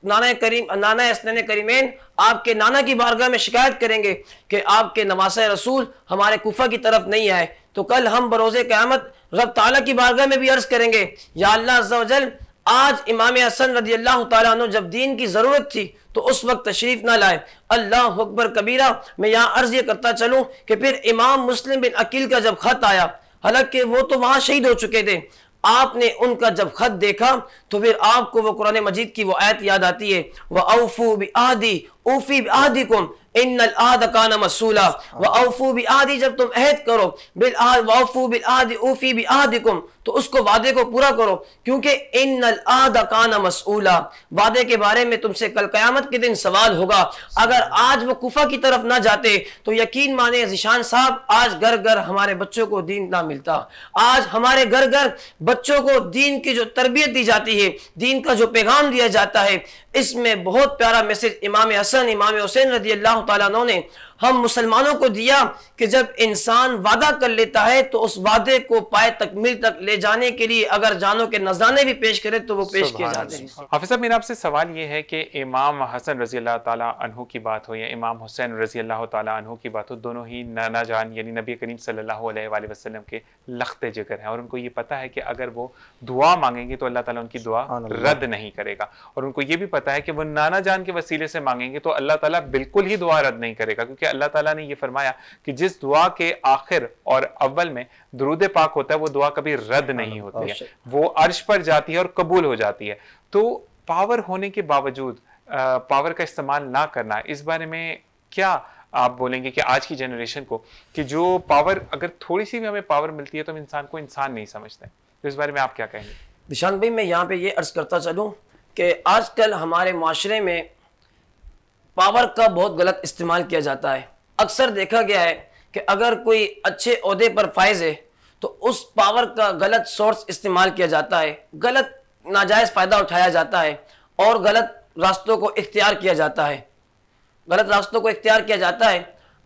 नाना करीम नाना हसन करीमेन आपके नाना की बारगाह में शिकायत करेंगे कि आपके नवास रसूल हमारे कुफा की तरफ नहीं आए तो कल हम बरोज़ क़्यामत रब ताला की बारगाह में भी अर्ज़ करेंगे या जल आज इमाम हसन रजी अल्लाह तु जब दीन की ज़रूरत थी तो उस वक्त तशरीफ़ ना लाए अल्लाह अकबर कबीरा मैं यहाँ अर्ज़ ये करता चलूँ कि फिर इमाम मुस्लिम बिन अकील का जब ख़त आया हालांकि वो तो वहाँ शहीद हो चुके थे आपने उनका जब ख़त देखा तो फिर आपको वो कुरान मजीद की वो आयत याद आती है वह अवफू भी आदि ऊफी आदिकुम इन्नल आद काना मसूला व औफू भी आदि जब तुम अहद करो बिल आद वफू बिल आदि ऊफी भी आदिकुम तो उसको वादे को पूरा करो क्योंकि इन्नल आद काना मसूला वादे के बारे में तुमसे कल कयामत के दिन सवाल होगा अगर आज वो कुफा की तरफ ना जाते तो यकीन माने जिशान साहब आज घर घर हमारे बच्चों को दीन ना मिलता आज हमारे घर घर बच्चों को दीन की जो तरबियत दी जाती है दीन का जो पैगाम दिया जाता है इसमें बहुत प्यारा मैसेज इमाम हसन हसन इमाम हुसैन रजी अल्लाह तु ने हम मुसलमानों को दिया कि जब इंसान वादा कर लेता है तो उस वादे को पाए तकमील तक ले जाने के लिए अगर जानों के नजाने भी पेश करे तो वो पेश किए जाते हैं हाफिज साहब मेरा आपसे सवाल ये है कि इमाम हसन रजी अल्लाह तहु की बात हो या इमाम हुसैन रजी अल्लाह की बात हो दोनों ही नाना जान यानी नबी करीम सल्लल्लाहु अलैहि वसल्लम के लखते जिक्र हैं और उनको ये पता है कि अगर वो दुआ मांगेंगे तो अल्लाह ताला उनकी दुआ रद्द नहीं करेगा और उनको ये भी पता है कि वो नाना जान के वसीले से मांगेंगे तो अल्लाह ताला बिल्कुल ही दुआ रद्द नहीं करेगा क्योंकि अल्लाह ताला ने ये फरमाया कि जिस दुआ के आखिर और अव्वल में दरूद पाक होता है वो दुआ कभी रद्द नहीं होती है वो अर्श पर जाती है और कबूल हो जाती है तो पावर होने के बावजूद पावर का इस्तेमाल ना करना इस बारे में क्या आप बोलेंगे कि आज की जनरेशन को कि जो पावर अगर थोड़ी सी भी हमें पावर मिलती है तो हम इंसान को इंसान नहीं समझते तो इस बारे में आप क्या कहेंगे निशान भाई मैं यहाँ पे ये अर्ज़ करता चलूँ कि आजकल हमारे माशरे में पावर का बहुत गलत इस्तेमाल किया जाता है अक्सर देखा गया है कि अगर कोई अच्छे अहदे पर फायज है तो उस पावर का गलत सोर्स इस्तेमाल किया जाता है गलत नाजायज़ फ़ायदा उठाया जाता है और गलत रास्तों को इख्तियार किया जाता है गलत रास्तों को इख्तियार किया जाता है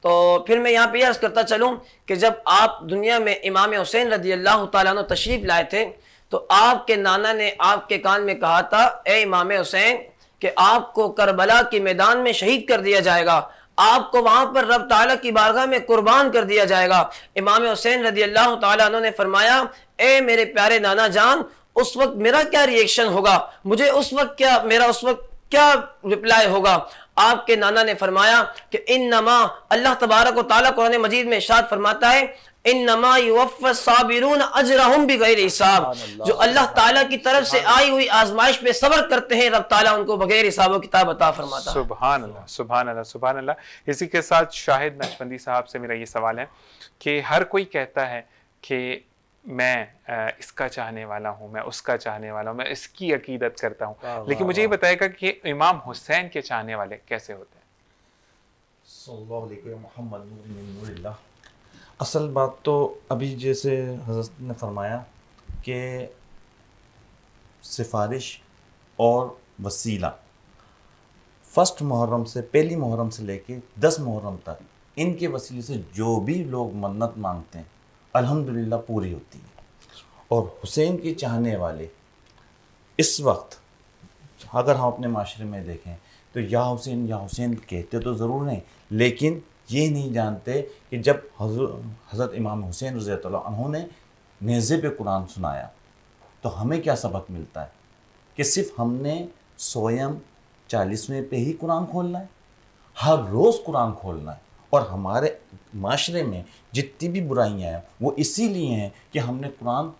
तो फिर मैं यहाँ पे अर्ज़ करता चलूँ कि जब आप दुनिया में इमाम हुसैन रदी अल्लाह तु तशरीफ़ लाए थे तो आपके नाना ने आपके कान में कहा था ए इमाम हुसैन कि आपको करबला के मैदान में शहीद कर दिया जाएगा आपको वहां पर रब ताला की बारगाह में कुर्बान कर दिया जाएगा इमाम हुसैन रदी अल्लाह ने फरमाया ए मेरे प्यारे नाना जान उस वक्त मेरा क्या रिएक्शन होगा मुझे उस वक्त क्या मेरा उस वक्त क्या रिप्लाई होगा आपके नाना ने फरमाया कि इन नमा अल्लाह तबारक ताला कुरान मजीद में शाद फरमाता है जो अल्लाह ताला की तरफ से आई हुई आजमाइश पे सबर करते हैं रब ताला उनको बगैर हिसाब किताब अता फरमाता सुबह अल्लाह सुबह अल्लाह सुबह अल्लाह इसी के साथ शाहिद नशबंदी साहब से मेरा ये सवाल है कि हर कोई कहता है कि मैं इसका चाहने वाला हूँ मैं उसका चाहने वाला हूँ मैं इसकी अकीदत करता हूँ लेकिन मुझे ये बताएगा कि इमाम हुसैन के चाहने वाले कैसे होते हैं सल्लल्लाहु अलैहि वसल्लम नूर मिन नूरिल्लाह असल बात तो अभी जैसे हजरत ने फरमाया कि सिफारिश और वसीला फ़र्स्ट मुहर्रम से पहली मुहर्रम से लेके दस मुहर्रम तक इनके वसीले से जो भी लोग मन्नत मांगते हैं अल्हम्दुलिल्लाह पूरी होती है और हुसैन के चाहने वाले इस वक्त अगर हम हाँ अपने माशरे में देखें तो या हुसैन या हुसैन कहते तो ज़रूर नहीं लेकिन ये नहीं जानते कि जब हज़रत इमाम हुसैन रज़ी ने नेज़े पे कुरान सुनाया तो हमें क्या सबक मिलता है कि सिर्फ हमने स्वयं चालीसवें पे ही कुरान खोलना है हर रोज़ कुरान खोलना है और हमारे माशरे में जितनी भी बुराइयां हैं वो इसीलिए हैं कि हमने कुरान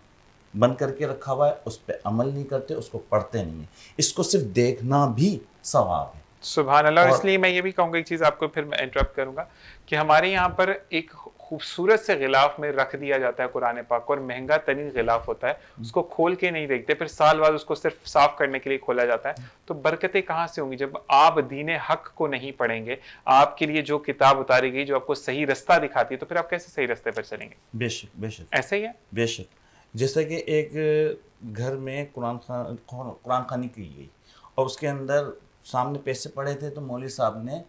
बन करके रखा हुआ है उस पर अमल नहीं करते उसको पढ़ते नहीं हैं इसको सिर्फ देखना भी सवाब है सुबह अल्लाह और इसलिए मैं ये भी कहूंगा एक चीज़ आपको फिर मैं इंटरप्ट करूंगा कि हमारे यहाँ पर एक खूबसूरत से गिलाफ में रख दिया जाता है कुरान पाक को और महंगा तरीन गिलाफ होता है हम्म। उसको खोल के नहीं देखते फिर साल बाद उसको सिर्फ साफ करने के लिए खोला जाता है हम्म। तो बरकतें कहाँ से होंगी जब आप दीन हक को नहीं पढ़ेंगे आपके लिए जो किताब उतारी गई जो आपको सही रास्ता दिखाती है तो फिर आप कैसे सही रास्ते पर चलेंगे बेशक बेशक ऐसे ही है बेशक जैसे कि एक घर में कुरान खान कुरान खानी की गई और उसके अंदर सामने पैसे पड़े थे तो मौलवी साहब ने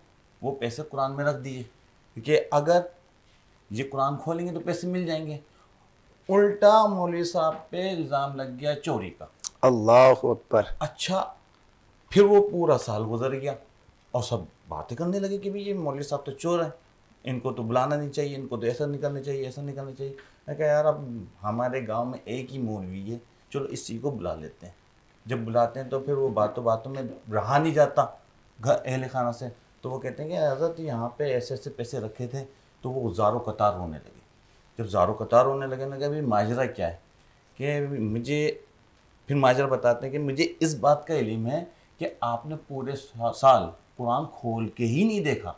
वो पैसे कुरान में रख दिए क्योंकि अगर ये कुरान खोलेंगे तो पैसे मिल जाएंगे उल्टा मौलवी साहब पे इल्ज़ाम लग गया चोरी का अल्लाह पर अच्छा फिर वो पूरा साल गुजर गया और सब बातें करने लगे कि भाई ये मौलवी साहब तो चोर हैं इनको तो बुलाना नहीं चाहिए इनको तो ऐसा नहीं करना चाहिए ऐसा नहीं करना चाहिए मैं कहा यार अब हमारे गांव में एक ही मौलवी है चलो इसी को बुला लेते हैं जब बुलाते हैं तो फिर वो बातों बातों में रहा नहीं जाता घर अहल खाना से तो वो कहते हैं कि हजरत यहाँ पे ऐसे ऐसे पैसे रखे थे तो वो जारो कतार होने लगे जब जारो कतार होने लगे ना कि भाई माजरा क्या है कि मुझे फिर माजरा बताते हैं कि मुझे इस बात का इलम है कि आपने पूरे साल कुरान खोल के ही नहीं देखा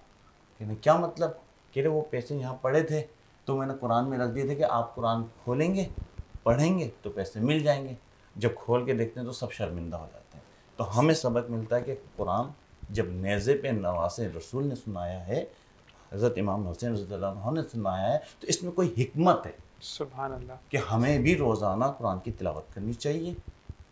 कहने क्या मतलब कह रहे वो पैसे यहाँ पड़े थे तो मैंने कुरान में रख दिए थे कि आप कुरान खोलेंगे पढ़ेंगे तो पैसे मिल जाएंगे जब खोल के देखते हैं तो सब शर्मिंदा हो जाते हैं तो हमें सबक मिलता है कि कुरान जब नेज़े पे नवासे रसूल ने सुनाया है हज़रत इमाम हुसैन ने सुनाया है तो इसमें कोई हमत है सुबह अल्लाह कि हमें भी रोज़ाना कुरान की तिलावत करनी चाहिए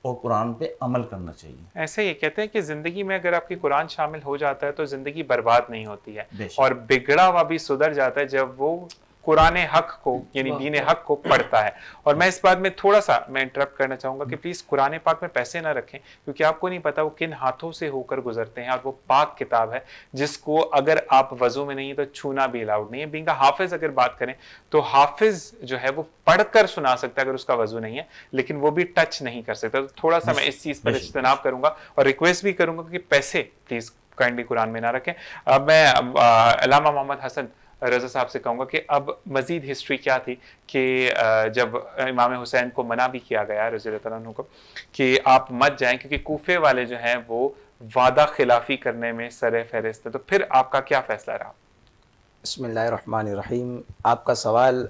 और कुरान पे अमल करना चाहिए ऐसे ये कहते हैं कि ज़िंदगी में अगर आपकी कुरान शामिल हो जाता है तो ज़िंदगी बर्बाद नहीं होती है और बिगड़ा हुआ भी सुधर जाता है जब वो कुरान हक को यानी दीन हक को पढ़ता है और मैं इस बात में थोड़ा सा मैं इंटरप्ट करना चाहूंगा कि प्लीज कुरान पाक में पैसे ना रखें क्योंकि आपको नहीं पता वो किन हाथों से होकर गुजरते हैं और वो पाक किताब है जिसको अगर आप वजू में नहीं है तो छूना भी अलाउड नहीं है बिंगा हाफिज अगर बात करें तो हाफिज जो है वो पढ़कर सुना सकता है अगर उसका वजू नहीं है लेकिन वो भी टच नहीं कर सकता तो थोड़ा सा मैं इस चीज पर इज्तनाब करूंगा और रिक्वेस्ट भी करूंगा कि पैसे प्लीज काइंडली कुरान में ना रखें अब मैं अलामा मोहम्मद हसन रज़ा साहब से कहूँगा कि अब मज़ीद हिस्ट्री क्या थी कि जब इमाम हुसैन को मना भी किया गया रज़ी को कि आप मत जाएं क्योंकि कोफे वाले जो हैं वो वादा खिलाफी करने में सर फहरिस्त है तो फिर आपका क्या फ़ैसला रहा बसमीम आपका सवाल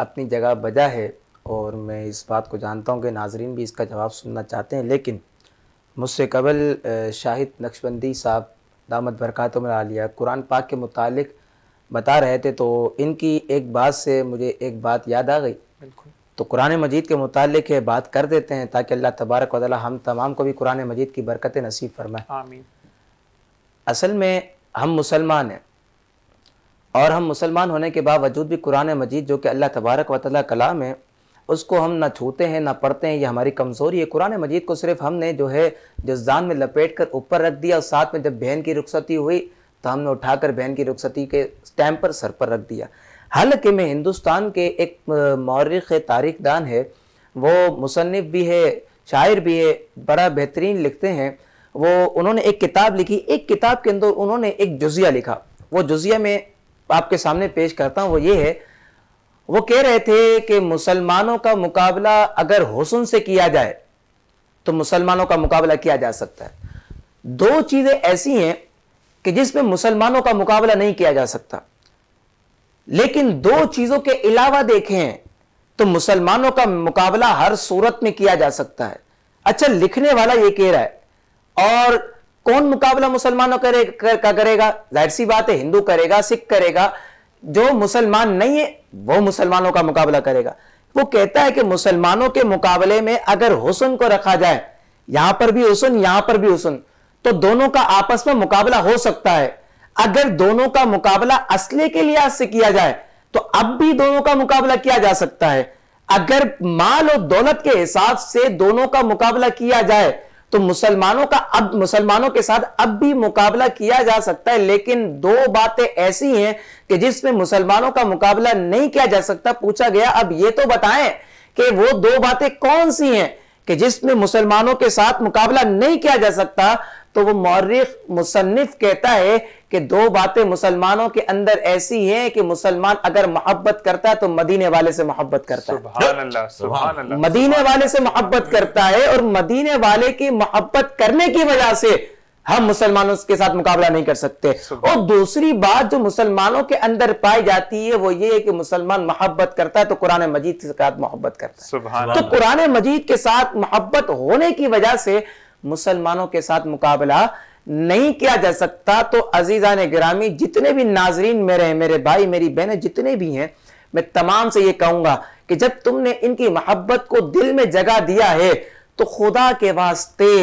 अपनी जगह बजा है और मैं इस बात को जानता हूँ कि नाजरीन भी इसका जवाब सुनना चाहते हैं लेकिन मुझसे कबल शाहिद नक्शबंदी साहब दामद बरकत में आलिया कुरान पाक के मुतालिक बता रहे थे तो इनकी एक बात से मुझे एक बात याद आ गई तो कुरान मजीद के मुताल बात कर देते हैं ताकि अल्लाह तबारक वाली हम तमाम को भी कुरान मजीद की बरकत नसीब फरमाए असल में हम मुसलमान हैं और हम मुसलमान होने के बावजूद भी कुरान मजीद जो कि अल्लाह तबारक वाली कलाम है उसको हम ना छूते हैं ना पढ़ते हैं ये हमारी कमज़ोरी है कुरान मजीद को सिर्फ हमने जो है जान में लपेट कर ऊपर रख दिया और साथ में जब बहन की रुखसती हुई तो हमने उठाकर बहन की रुखसती के स्टैम्प पर सर पर रख दिया हालांकि मैं हिंदुस्तान के एक मौरख तारीख दान है वो मुसनफ़ भी है शायर भी है बड़ा बेहतरीन लिखते हैं वो उन्होंने एक किताब लिखी एक किताब के अंदर उन्होंने एक जुजिया लिखा वो जुजिया में आपके सामने पेश करता हूँ वो ये है वो कह रहे थे कि मुसलमानों का मुकाबला अगर हुसन से किया जाए तो मुसलमानों का मुकाबला किया जा सकता है दो चीज़ें ऐसी हैं कि जिसमें मुसलमानों का मुकाबला नहीं किया जा सकता लेकिन दो चीजों के अलावा देखें तो मुसलमानों का मुकाबला हर सूरत में किया जा सकता है अच्छा लिखने वाला यह कह रहा है और कौन मुकाबला मुसलमानों करे, कर, का करेगा जाहिर सी बात है हिंदू करेगा सिख करेगा जो मुसलमान नहीं है वो मुसलमानों का मुकाबला करेगा वो कहता है कि मुसलमानों के मुकाबले में अगर हुसन को रखा जाए यहां पर भी हुसन यहां पर भी हुसन तो दोनों का आपस में मुकाबला हो सकता है अगर दोनों का मुकाबला असले के लिहाज से किया जाए तो अब भी दोनों का मुकाबला किया जा सकता है अगर माल और दौलत के हिसाब से दोनों का मुकाबला किया जाए तो मुसलमानों का अब मुसलमानों के साथ अब भी मुकाबला किया जा सकता है लेकिन दो बातें ऐसी हैं कि जिसमें मुसलमानों का मुकाबला नहीं किया जा सकता पूछा गया अब ये तो बताएं कि वो दो बातें कौन सी हैं कि जिसमें मुसलमानों के साथ मुकाबला नहीं किया जा सकता तो वो मौरख मुसनफ कहता है कि दो बातें मुसलमानों के अंदर ऐसी हैं कि मुसलमान अगर मोहब्बत करता है तो मदीने वाले से मोहब्बत करता है सुभान मदीने वाले से मोहब्बत करता है और मदीने वाले की मोहब्बत करने की वजह से हम मुसलमानों के साथ मुकाबला नहीं कर सकते और दूसरी बात जो मुसलमानों के अंदर पाई जाती है वो ये है कि मुसलमान मोहब्बत करता है तो कुरान मजीद के साथ मोहब्बत करता है तो कुरान मजीद के साथ मोहब्बत होने की वजह से मुसलमानों के साथ मुकाबला नहीं किया जा सकता तो अजीजा ने ग्रामी जितने भी नाजरीन मेरे हैं मेरे भाई मेरी बहनें जितने भी हैं मैं तमाम से ये कहूंगा कि जब तुमने इनकी मोहब्बत को दिल में जगह दिया है तो खुदा के वास्ते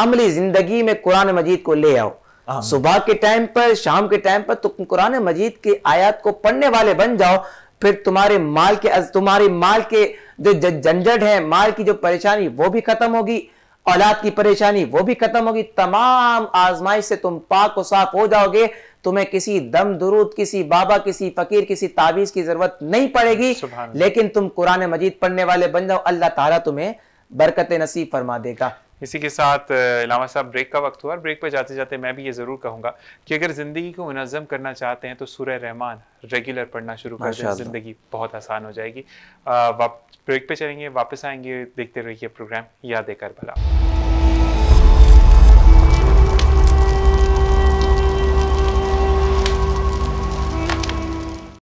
अमली जिंदगी में कुरान मजीद को ले आओ सुबह के टाइम पर शाम के टाइम पर तुम कुरान मजीद की आयत को पढ़ने वाले बन जाओ फिर तुम्हारे माल के तुम्हारे माल के जो झंझट है माल की जो परेशानी वो भी खत्म होगी औलाद की परेशानी वो भी खत्म होगी तमाम आजमाइश से तुम पाक व साफ हो जाओगे तुम्हें किसी दम दुरूद किसी बाबा किसी फकीर किसी तावीज की जरूरत नहीं पड़ेगी लेकिन तुम कुरान मजीद पढ़ने वाले बन जाओ अल्लाह ताला तुम्हें बरकत नसीब फरमा देगा इसी के साथ इलामा साहब ब्रेक का वक्त हुआ और ब्रेक पर जाते जाते मैं भी ये ज़रूर कहूँगा कि अगर ज़िंदगी को मुनज़म करना चाहते हैं तो सूर्य रहमान रेगुलर पढ़ना शुरू कर दें ज़िंदगी बहुत आसान हो जाएगी ब्रेक पे चलेंगे वापस आएंगे देखते रहिए प्रोग्राम याद कर भला